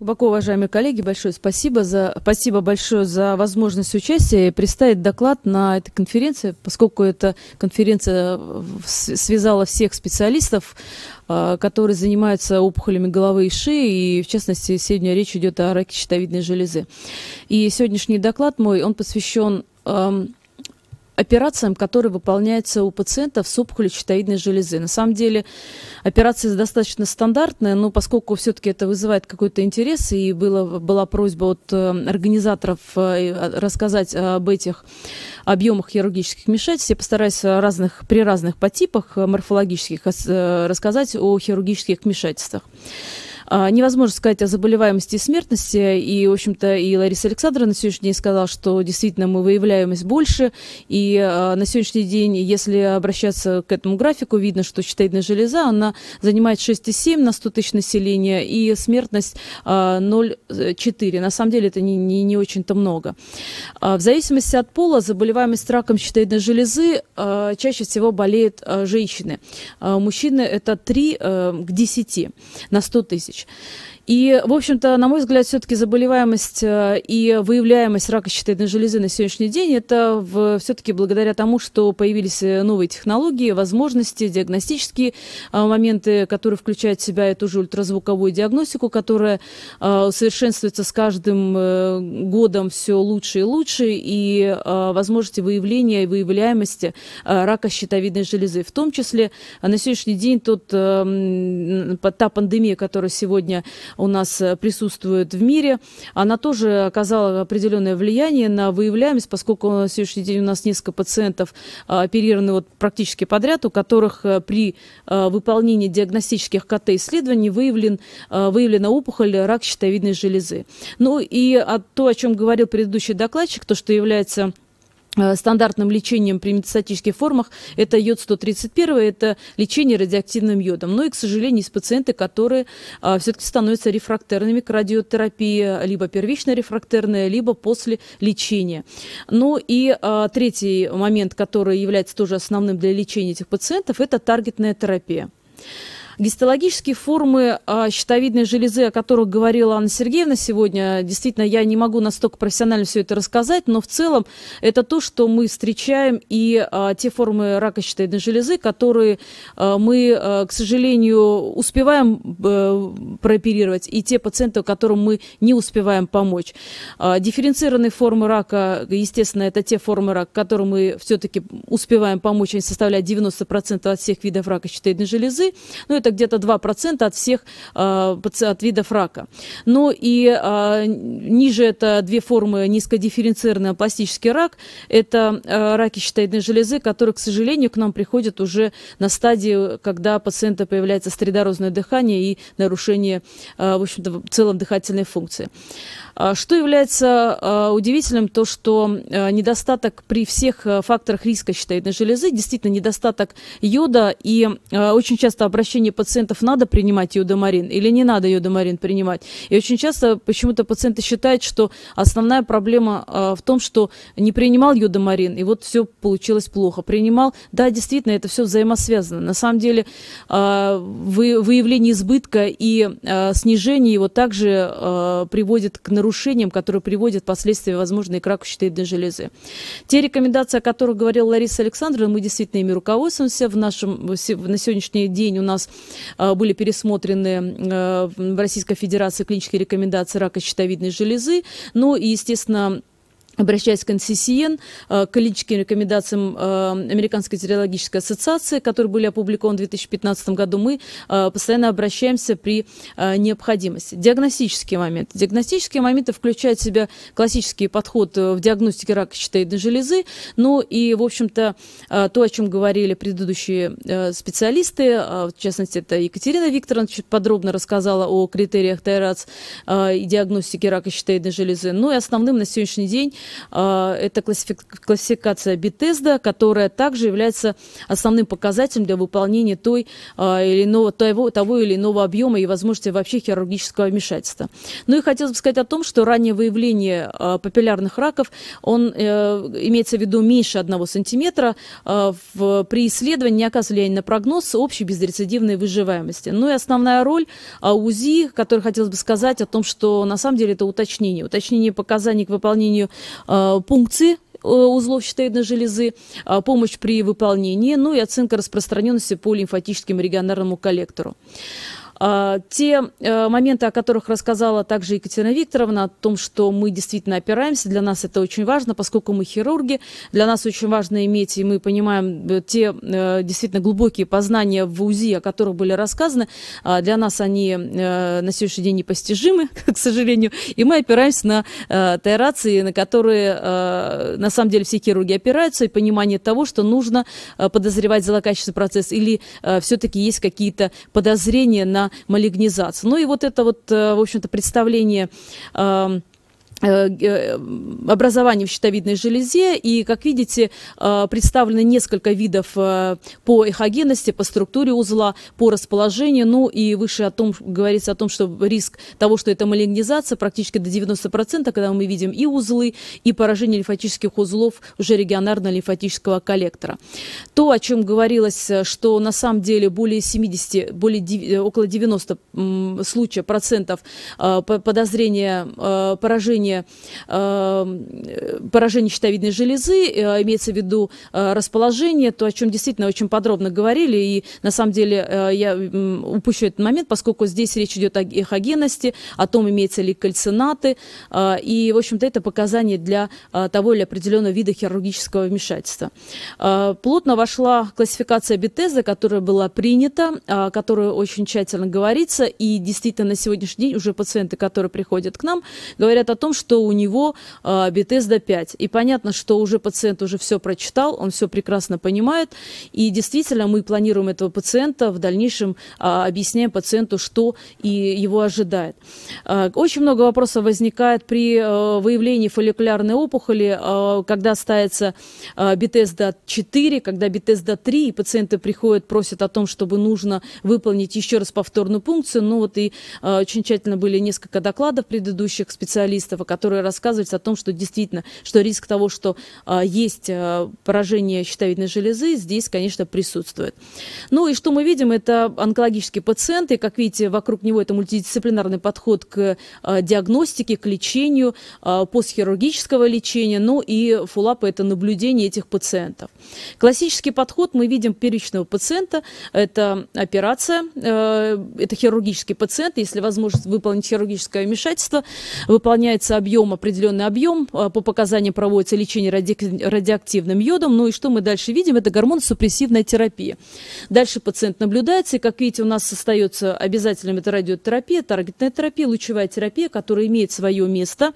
Глубоко уважаемые коллеги, большое спасибо за спасибо большое за возможность участия и представить доклад на этой конференции, поскольку эта конференция э, связала всех специалистов, э, которые занимаются опухолями головы и шеи, и в частности сегодня речь идет о раке щитовидной железы. И сегодняшний доклад мой, он посвящен эм, операциям, которые выполняются у пациентов с опухолью щитовидной железы. На самом деле операция достаточно стандартная, но поскольку все-таки это вызывает какой-то интерес, и было, была просьба от э, организаторов э, а, рассказать об этих объемах хирургических вмешательств, я постараюсь разных, при разных по типах э, морфологических рассказать о хирургических вмешательствах. А, невозможно сказать о заболеваемости и смертности. И, в общем-то, и Лариса Александровна на сегодняшний день сказала, что действительно мы выявляемость больше. И а, на сегодняшний день, если обращаться к этому графику, видно, что щитовидная железа, она занимает 6,7 на 100 тысяч населения и смертность 0,4. А, э, на самом деле это не, не, не очень-то много. В зависимости от пола заболеваемость раком щитовидной железы чаще всего болеют женщины. Мужчины это 3 э, к 10 на 100 тысяч. Иванович И, в общем-то, на мой взгляд, все-таки заболеваемость э, и выявляемость рака щитовидной железы на сегодняшний день это все-таки благодаря тому, что появились э, новые технологии, возможности, диагностические э, моменты, которые включают в себя эту же ультразвуковую диагностику, которая совершенствуется с каждым годом все лучше и лучше, и возможности выявления и выявляемости рака щитовидной железы. В том числе на сегодняшний день тот, та пандемия, которая сегодня у нас э, присутствует в мире, она тоже оказала определенное влияние на выявляемость, поскольку на сегодняшний день у нас несколько пациентов э, оперированы вот практически подряд, у которых э, при выполнении диагностических КТ-исследований выявлен, выявлена опухоль рак щитовидной железы. Ну и а, то, о чем говорил предыдущий докладчик, то, что является Э, стандартным лечением при метастатических формах это йод 131, это лечение радиоактивным йодом. Но ну и, к сожалению, есть пациенты, которые а, все-таки становятся рефрактерными к радиотерапии, либо первично рефрактерная, либо после лечения. Ну и а, третий момент, который является тоже основным для лечения этих пациентов, это таргетная терапия. Гистологические формы а, щитовидной железы, о которых говорила Анна Сергеевна сегодня, действительно, я не могу настолько профессионально все это рассказать, но в целом это то, что мы встречаем и а, те формы рака щитовидной железы, которые а, мы, к сожалению, успеваем э, прооперировать, и те пациенты, которым мы не успеваем помочь. Дифференцированные формы рака, естественно, это те формы рака, которым мы все-таки успеваем помочь, они составляют 90% от всех видов рака щитовидной железы. Но это это где-то 2% от всех а, от видов рака. Ну и а, ниже это две формы низкодифференцированного пластический рак. Это а, раки щитовидной железы, которые, к сожалению, к нам приходят уже на стадии, когда у пациента появляется стридорозное дыхание и нарушение, в общем-то, в целом дыхательной функции. Что является удивительным, то что недостаток при всех факторах риска щитовидной железы, действительно недостаток йода и очень часто обращение пациентов надо принимать йодомарин или не надо йодомарин принимать. И очень часто почему-то пациенты считают, что основная проблема э, в том, что не принимал йодомарин, и вот все получилось плохо. Принимал, да, действительно, это все взаимосвязано. На самом деле э, выявление избытка и э, снижение его также э, приводит к нарушениям, которые приводят впоследствии, возможно, и к раку щитовидной железы. Те рекомендации, о которых говорила Лариса Александровна, мы действительно ими руководствуемся. В нашем, на сегодняшний день у нас Э, были пересмотрены э, в Российской Федерации клинические рекомендации рака щитовидной железы. Ну и, естественно, обращаясь к NCCN, э, к личным рекомендациям э, Американской териологической ассоциации, которые были опубликованы в 2015 году, мы э, постоянно обращаемся при необходимости. Диагностический момент. Диагностические моменты включают в себя классический подход в диагностике рака щитовидной железы, но ну и, в общем-то, то, о чем говорили предыдущие специалисты, в частности, это Екатерина Викторовна чуть подробно рассказала о критериях ТРАЦ и диагностике рака щитовидной железы, но ну и основным на сегодняшний день а, это классификация Бетезда, которая также является основным показателем для выполнения той а, или иного, того, того или иного объема и возможности вообще хирургического вмешательства. Ну и хотелось бы сказать о том, что раннее выявление а, папиллярных раков, он э, имеется в виду меньше 1 см, при исследовании не оказывает влияние на прогноз общей безрецидивной выживаемости. Ну и основная роль УЗИ, который хотелось бы сказать о том, что на самом деле это уточнение. Уточнение показаний к выполнению Э, пункции э, узлов щитовидной железы, э, помощь при выполнении, ну и оценка распространенности по лимфатическим регионарному коллектору. А, те э, моменты, о которых рассказала также Екатерина Викторовна, о том, что мы действительно опираемся, для нас это очень важно, поскольку мы хирурги, для нас очень важно иметь, и мы понимаем э, те э, действительно глубокие познания в УЗИ, о которых были рассказаны, а, для нас они на сегодняшний день непостижимы, к сожалению, и мы опираемся на те рации, на которые на самом деле все хирурги опираются, и понимание того, что нужно подозревать злокачественный процесс, или все-таки есть какие-то подозрения на малигнизация. Ну и вот это вот, э, в общем-то, представление э, Э, э, образованию в щитовидной железе. И, как видите, э, представлены несколько видов по эхогенности, по структуре узла, по расположению. Ну и выше о том, говорится о том, что риск того, что это малигнизация, практически до 90%, когда мы видим и узлы, и поражение лимфатических узлов уже регионарного лимфатического коллектора. То, о чем говорилось, что на самом деле более 70, более, около 90 случаев процентов подозрения поражения поражение, эм, поражение щитовидной железы, э, имеется в виду э, расположение, то, о чем действительно очень подробно говорили, и на самом деле э, я упущу этот момент, поскольку здесь речь идет о эхогенности, о том, имеются ли кальцинаты, и, в общем-то, это показание для того или определенного вида хирургического вмешательства. Плотно вошла классификация Бетеза, которая была принята, о которой очень тщательно говорится, и действительно на сегодняшний день уже пациенты, которые приходят к нам, говорят о том, что у него э, Бетезда 5. И понятно, что уже пациент уже все прочитал, он все прекрасно понимает. И действительно мы планируем этого пациента в дальнейшем э, объясняем пациенту, что и его ожидает. Э, очень много вопросов возникает при э, выявлении фолликулярной опухоли, э, когда ставится э, Бетезда 4, когда Бетезда 3, и пациенты приходят, просят о том, чтобы нужно выполнить еще раз повторную пункцию. Ну вот и э, очень тщательно были несколько докладов предыдущих специалистов, которые рассказывают о том, что действительно, что риск того, что э, есть э, поражение щитовидной железы, здесь, конечно, присутствует. Ну и что мы видим, это онкологические пациенты, как видите, вокруг него это мультидисциплинарный подход к э, диагностике, к лечению, э, постхирургического лечения, ну и фулапы – это наблюдение этих пациентов. Классический подход мы видим первичного пациента, это операция, э, это хирургический пациент, если возможность выполнить хирургическое вмешательство, выполняется объем, определенный объем. А, по показаниям проводится лечение радиоактивным йодом. Ну и что мы дальше видим? Это гормоносупрессивная терапия. Дальше пациент наблюдается. И, как видите, у нас остается обязательным это радиотерапия, таргетная терапия, лучевая терапия, которая имеет свое место.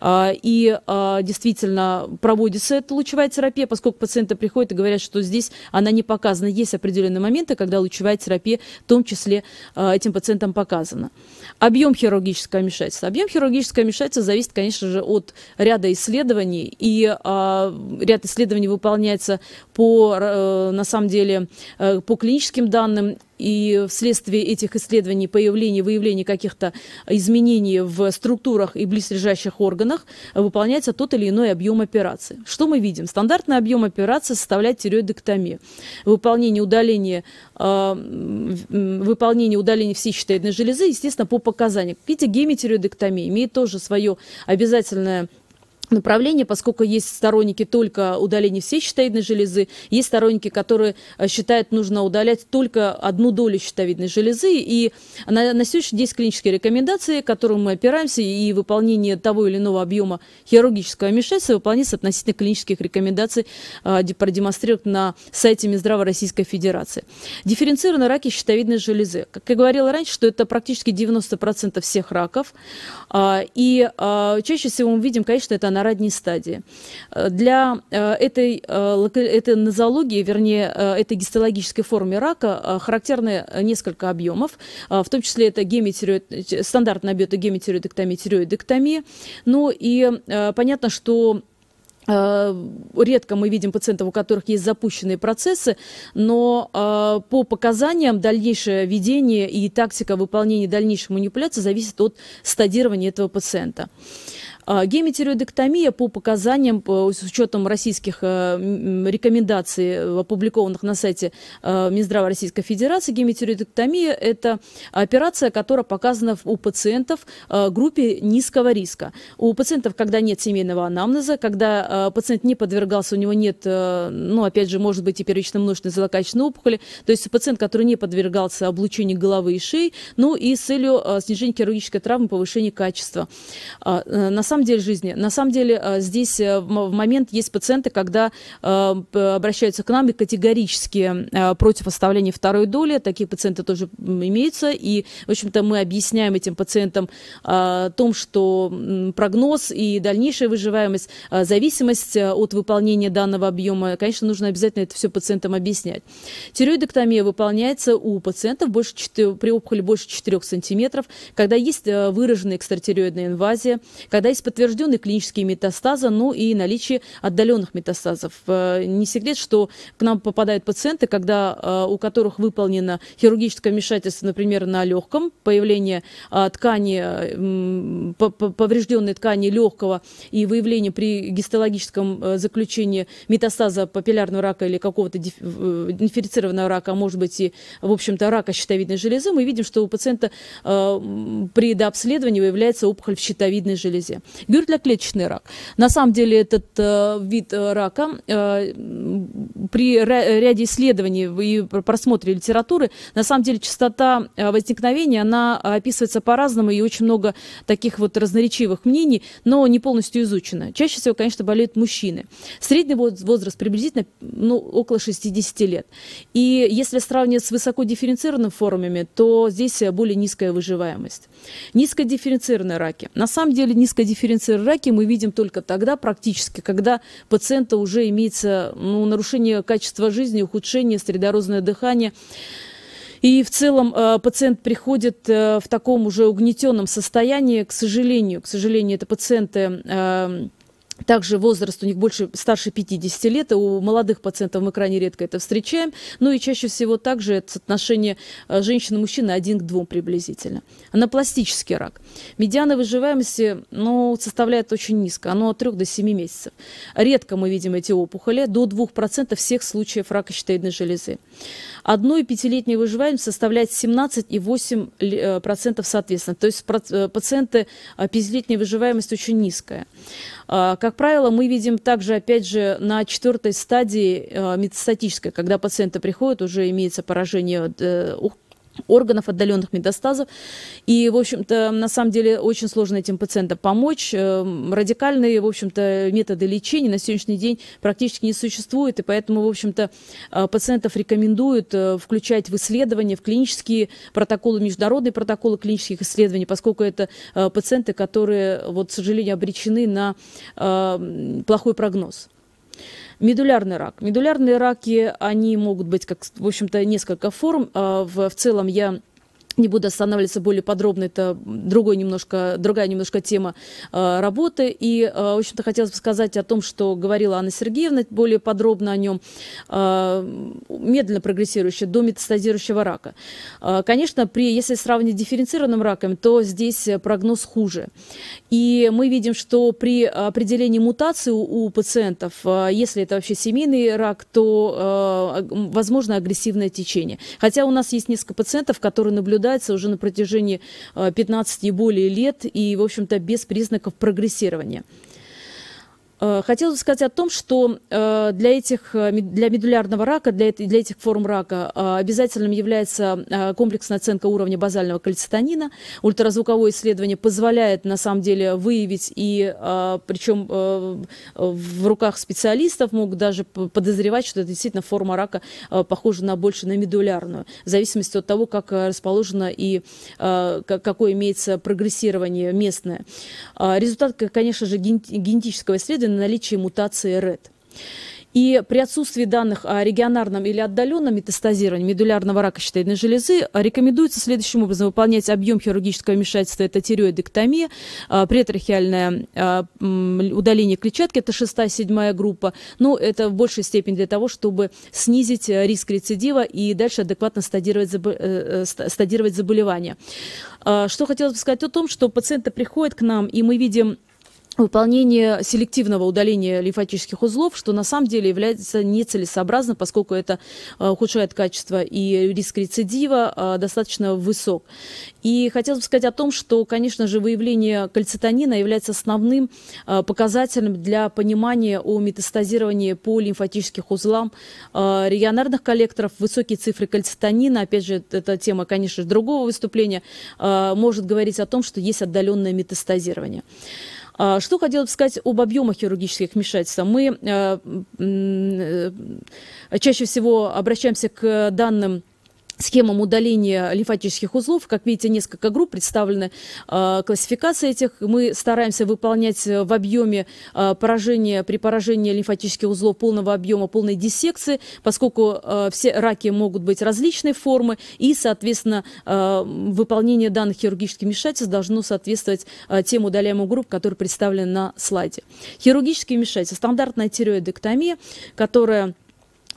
А, и а, действительно проводится эта лучевая терапия, поскольку пациенты приходят и говорят, что здесь она не показана. Есть определенные моменты, когда лучевая терапия в том числе этим пациентам показана. Объем хирургического вмешательства. Объем хирургического вмешательства зависит зависит, конечно же, от ряда исследований. И а, ряд исследований выполняется по, э, на самом деле, э, по клиническим данным и вследствие этих исследований появления, выявления каких-то изменений в структурах и близлежащих органах э, выполняется тот или иной объем операции. Что мы видим? Стандартный объем операции составляет тиреоидектомия. Выполнение удаления, э, выполнение удаления всей щитовидной железы, естественно, по показаниям. Видите, гемитиреоидектомия имеет тоже свое обязательное направление, поскольку есть сторонники только удаления всей щитовидной железы, есть сторонники, которые э, считают, нужно удалять только одну долю щитовидной железы. И на, на сегодняшний день есть клинические рекомендации, к которым мы опираемся, и выполнение того или иного объема хирургического вмешательства выполняется относительно клинических рекомендаций, э, продемонстрированных на сайте Минздрава Российской Федерации. Дифференцированные раки щитовидной железы. Как я говорила раньше, что это практически 90% всех раков. А, и а, чаще всего мы видим, конечно, это на ранней стадии. Э, для э, этой, э, этой нозологии, вернее, этой гистологической формы рака характерны несколько объемов, в том числе это гемитериоид, стандартная абиотогемитериоидектомия, тиреоидектомия. Ну и понятно, что Редко мы видим пациентов, у которых есть запущенные процессы, но по показаниям дальнейшее ведение и тактика выполнения дальнейших манипуляций зависит от стадирования этого пациента. А, гемитериодектомия по показаниям, э, с учетом российских э, рекомендаций, э, опубликованных на сайте Минздрава Российской Федерации, гемитериодектомия – это операция, которая показана у пациентов группе низкого риска. У пациентов, когда нет семейного анамнеза, когда пациент не подвергался, у него нет, ну, опять же, может быть, и первично-множественной злокачественной опухоли, то есть пациент, который не подвергался облучению головы и шеи, ну и с целью снижения хирургической травмы, повышения качества. А, на самом самом деле жизни. На самом деле э, здесь э, в момент есть пациенты, когда э, обращаются к нам и категорически против оставления второй доли. Такие пациенты тоже имеются. И, в общем-то, мы объясняем этим пациентам о том, что прогноз и дальнейшая выживаемость, зависимость от выполнения данного объема, конечно, нужно обязательно это все пациентам объяснять. Тиреоидоктомия выполняется у пациентов больше 4, при опухоли больше 4 сантиметров, когда есть выраженная экстратериоидная инвазия, когда есть подтвержденные клинические метастазы, ну и наличие отдаленных метастазов. Э, не секрет, что к нам попадают пациенты, когда э, у которых выполнено хирургическое вмешательство, например, на легком, появление э, ткани, поврежденной ткани легкого и выявление при гистологическом заключении метастаза папиллярного рака или какого-то инфицированного рака, а может быть и, в общем-то, рака щитовидной железы, мы видим, что у пациента при дообследовании выявляется опухоль в щитовидной железе. Гюртляклеточный рак. На самом деле этот э, вид э, рака э, при ряде исследований и просмотре литературы, на самом деле частота э, возникновения, она описывается по-разному, и очень много таких вот разноречивых мнений, но не полностью изучено. Чаще всего, конечно, болеют мужчины. Средний возраст приблизительно ну, около 60 лет. И если сравнивать с высоко дифференцированными формами, то здесь более низкая выживаемость. Низкодифференцированные раки. На самом деле низкодифференцированные интерференции раки мы видим только тогда практически, когда пациента уже имеется ну, нарушение качества жизни, ухудшение, средорозное дыхание. И в целом э, пациент приходит э, в таком уже угнетенном состоянии, к сожалению, к сожалению, это пациенты э, также возраст у них больше, старше 50 лет, и у молодых пациентов мы крайне редко это встречаем. Ну и чаще всего также это соотношение э, женщины и один к двум приблизительно. Анапластический рак. Медиана выживаемости ну, составляет очень низко, оно от 3 до 7 месяцев. Редко мы видим эти опухоли, до 2% всех случаев рака щитовидной железы. Одной пятилетней выживаемость составляет 17,8% э, соответственно. То есть э, пациенты пятилетней выживаемости очень низкая а, как правило, мы видим также, опять же, на четвертой стадии э, метастатической, когда пациенты приходят, уже имеется поражение э, органов отдаленных метастазов. И, в общем-то, на самом деле очень сложно этим пациентам помочь. Эм, радикальные, в общем-то, методы лечения на сегодняшний день практически не существуют, и поэтому, в общем-то, э, пациентов рекомендуют э, включать в исследования, в клинические протоколы, международные протоколы клинических исследований, поскольку это э, пациенты, которые, вот, к сожалению, обречены на плохой прогноз. Медулярный рак. Медулярные раки, они могут быть, как, в общем-то, несколько форм. А, в, в целом я не буду останавливаться более подробно, это другой немножко, другая немножко тема э, работы. И, э, в общем-то, хотелось бы сказать о том, что говорила Анна Сергеевна, более подробно о нем, э, медленно прогрессирующий до метастазирующего рака. Э, конечно, при, если сравнить с дифференцированным раком, то здесь прогноз хуже. И мы видим, что при определении мутации у, у пациентов, э, если это вообще семейный рак, то э, возможно агрессивное течение. Хотя у нас есть несколько пациентов, которые наблюдают наблюдается уже на протяжении 15 э, и более лет и, в общем-то, без признаков прогрессирования. Э, Хотелось бы сказать о том, что э, для, этих, э, для медулярного рака, для, для этих форм рака обязательным является комплексная оценка уровня базального кальцитонина. Ультразвуковое исследование позволяет на самом деле выявить, и причем в руках специалистов могут даже подозревать, что это действительно форма рака похожа на больше на медулярную, в зависимости от того, как расположено и какое имеется прогрессирование местное. Результат, конечно же, генетического исследования надежде на наличие мутации РЭД. И при отсутствии данных о регионарном или отдаленном метастазировании медулярного рака щитовидной железы а, рекомендуется следующим образом выполнять объем хирургического вмешательства, это тиреоидектомия, а, претрахеальное а, удаление клетчатки, это 6-7 группа, ну это в большей степени для того, чтобы снизить риск рецидива и дальше адекватно стадировать, забо- э, э, стадировать заболевание. Что хотелось бы сказать о том, что пациенты приходят к нам, и мы видим выполнение селективного удаления лимфатических узлов, что на самом деле является нецелесообразно, поскольку это э, ухудшает качество и риск рецидива э, достаточно высок. И хотелось бы сказать о том, что, конечно же, выявление кальцитонина является основным э, показателем для понимания о метастазировании по лимфатических узлам регионарных коллекторов. Высокие цифры кальцитонина, опять же, это тема, конечно же, другого выступления, может говорить о том, что есть отдаленное метастазирование. А, что хотела бы сказать об объемах хирургических вмешательств. Мы э, э, чаще всего обращаемся к данным схемам удаления лимфатических узлов. Как видите, несколько групп представлены а, классификация этих. Мы стараемся выполнять э, в объеме а, поражения, при поражении лимфатических узлов полного объема, полной диссекции, поскольку а, все раки могут быть различной формы, и, соответственно, выполнение данных хирургических вмешательств должно соответствовать тем удаляемым групп, которые представлены на слайде. Хирургические вмешательства. Стандартная тиреоидектомия, которая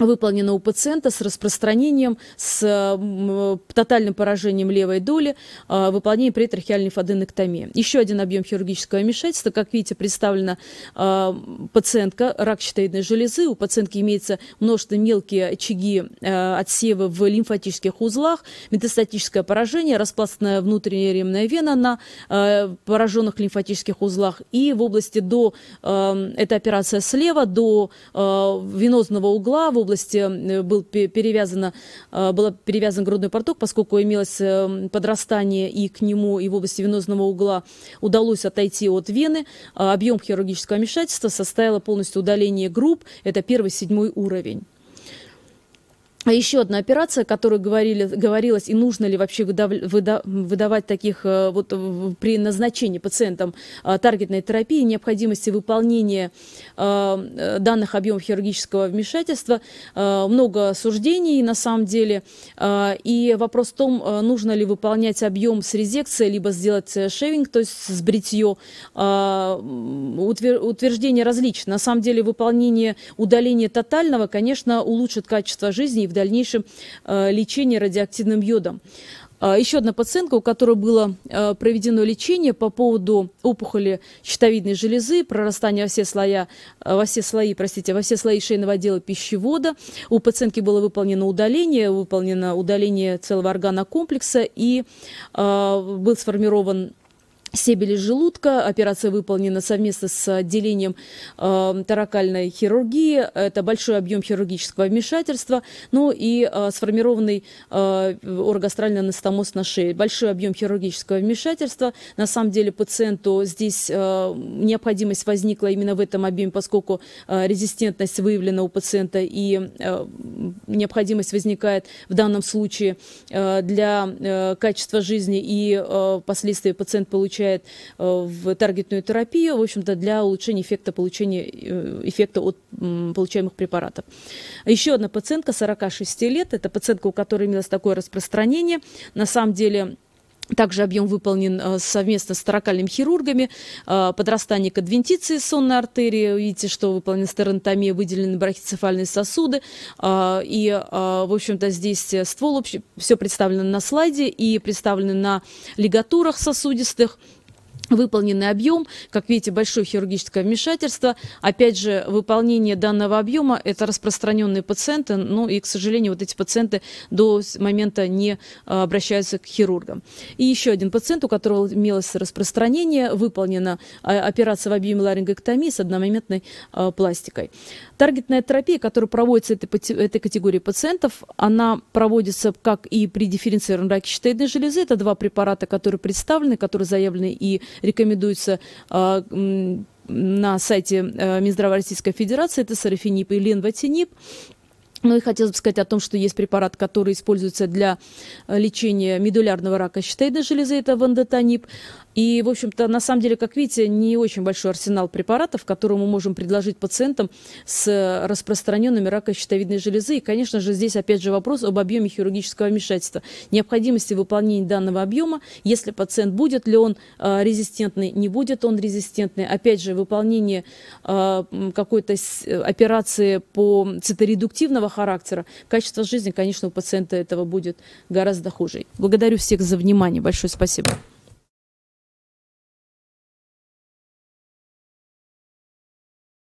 выполнена у пациента с распространением, с э, э, тотальным поражением левой доли, э, выполнение претрахеальной фаденэктомии. Еще один объем хирургического вмешательства. Как видите, представлена пациентка рак щитовидной железы. У пациентки имеется множество мелкие очаги отсева в лимфатических узлах, метастатическое поражение, распластанная внутренняя ремная вена на пораженных лимфатических узлах и в области до, это операция слева, до венозного угла, в области э, был перевязано, э, было перевязан грудной порток поскольку имелось э, подрастание и к нему, и в области венозного угла удалось отойти от вены. Объем хирургического вмешательства составило полностью удаление групп. Это первый, седьмой уровень. А Еще одна операция, о которой говорили, говорилось, и нужно ли вообще выдав, выда, выдавать таких э, вот при назначении пациентам э, таргетной терапии, необходимости выполнения э, данных объемов хирургического вмешательства, много суждений на самом деле. И вопрос в том, нужно ли выполнять объем с резекцией, либо сделать шевинг, то есть с бритье. утверждение различно. На самом деле выполнение удаления тотального, конечно, улучшит качество жизни и дальнейшем э, лечении радиоактивным йодом. А, еще одна пациентка, у которой было э, проведено лечение по поводу опухоли щитовидной железы, прорастания во все, слоя, э, во все слои, простите, во все слои шейного отдела пищевода. У пациентки было выполнено удаление, выполнено удаление целого органа комплекса и был сформирован себели желудка. Операция выполнена совместно с отделением э, таракальной хирургии. Это большой объем хирургического вмешательства. Ну и э, сформированный э, оргастральный анастомоз на шее. Большой объем хирургического вмешательства. На самом деле пациенту здесь э, необходимость возникла именно в этом объеме, поскольку э, резистентность выявлена у пациента и э, необходимость возникает в данном случае э, для э, качества жизни и э, впоследствии пациент получил включает э, в таргетную терапию, в общем-то, для улучшения эффекта получения э, эффекта от получаемых препаратов. Еще одна пациентка 46 лет, это пациентка, у которой имелось такое распространение. На самом деле также объем выполнен э, совместно с таракальными хирургами. Э, подрастание к адвентиции сонной артерии. Видите, что выполнена стеронтомия, выделены брахицефальные сосуды. Э, и, в общем-то, здесь ствол общий, все представлено на слайде и представлено на лигатурах сосудистых. Выполненный объем, как видите, большое хирургическое вмешательство. Опять же, выполнение данного объема – это распространенные пациенты, ну и, к сожалению, вот эти пациенты до момента не а, обращаются к хирургам. И еще один пациент, у которого имелось распространение, выполнена а, операция в объеме ларингоктомии с одномоментной а, пластикой. Таргетная терапия, которая проводится этой, этой категории пациентов, она проводится как и при дифференцированном раке щитовидной железы. Это два препарата, которые представлены, которые заявлены и рекомендуются э, на сайте э, Минздрава Российской Федерации. Это сарафенип и ленватинип. Ну и хотелось бы сказать о том, что есть препарат, который используется для э, лечения медулярного рака щитовидной железы, это вандетаниб. И, в общем-то, на самом деле, как видите, не очень большой арсенал препаратов, которые мы можем предложить пациентам с распространенными раком щитовидной железы. И, конечно же, здесь опять же вопрос об объеме хирургического вмешательства, необходимости выполнения данного объема, если пациент будет ли он э, резистентный, не будет он резистентный. Опять же, выполнение э, какой-то операции по циторедуктивного характера, качество жизни, конечно, у пациента этого будет гораздо хуже. Благодарю всех за внимание. Большое спасибо.